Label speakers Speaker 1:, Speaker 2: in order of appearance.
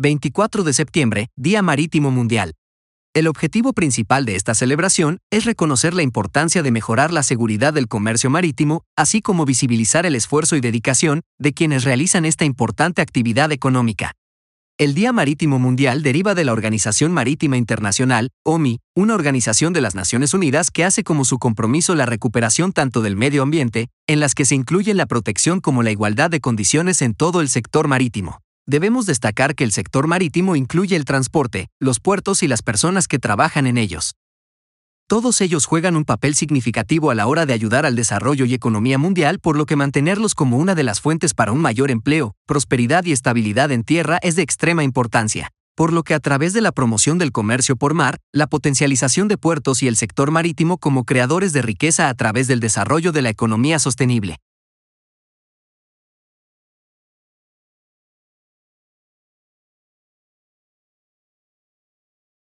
Speaker 1: 24 de septiembre, Día Marítimo Mundial. El objetivo principal de esta celebración es reconocer la importancia de mejorar la seguridad del comercio marítimo, así como visibilizar el esfuerzo y dedicación de quienes realizan esta importante actividad económica. El Día Marítimo Mundial deriva de la Organización Marítima Internacional, OMI, una organización de las Naciones Unidas que hace como su compromiso la recuperación tanto del medio ambiente, en las que se incluyen la protección como la igualdad de condiciones en todo el sector marítimo debemos destacar que el sector marítimo incluye el transporte, los puertos y las personas que trabajan en ellos. Todos ellos juegan un papel significativo a la hora de ayudar al desarrollo y economía mundial, por lo que mantenerlos como una de las fuentes para un mayor empleo, prosperidad y estabilidad en tierra es de extrema importancia. Por lo que a través de la promoción del comercio por mar, la potencialización de puertos y el sector marítimo como creadores de riqueza a través del desarrollo de la economía sostenible,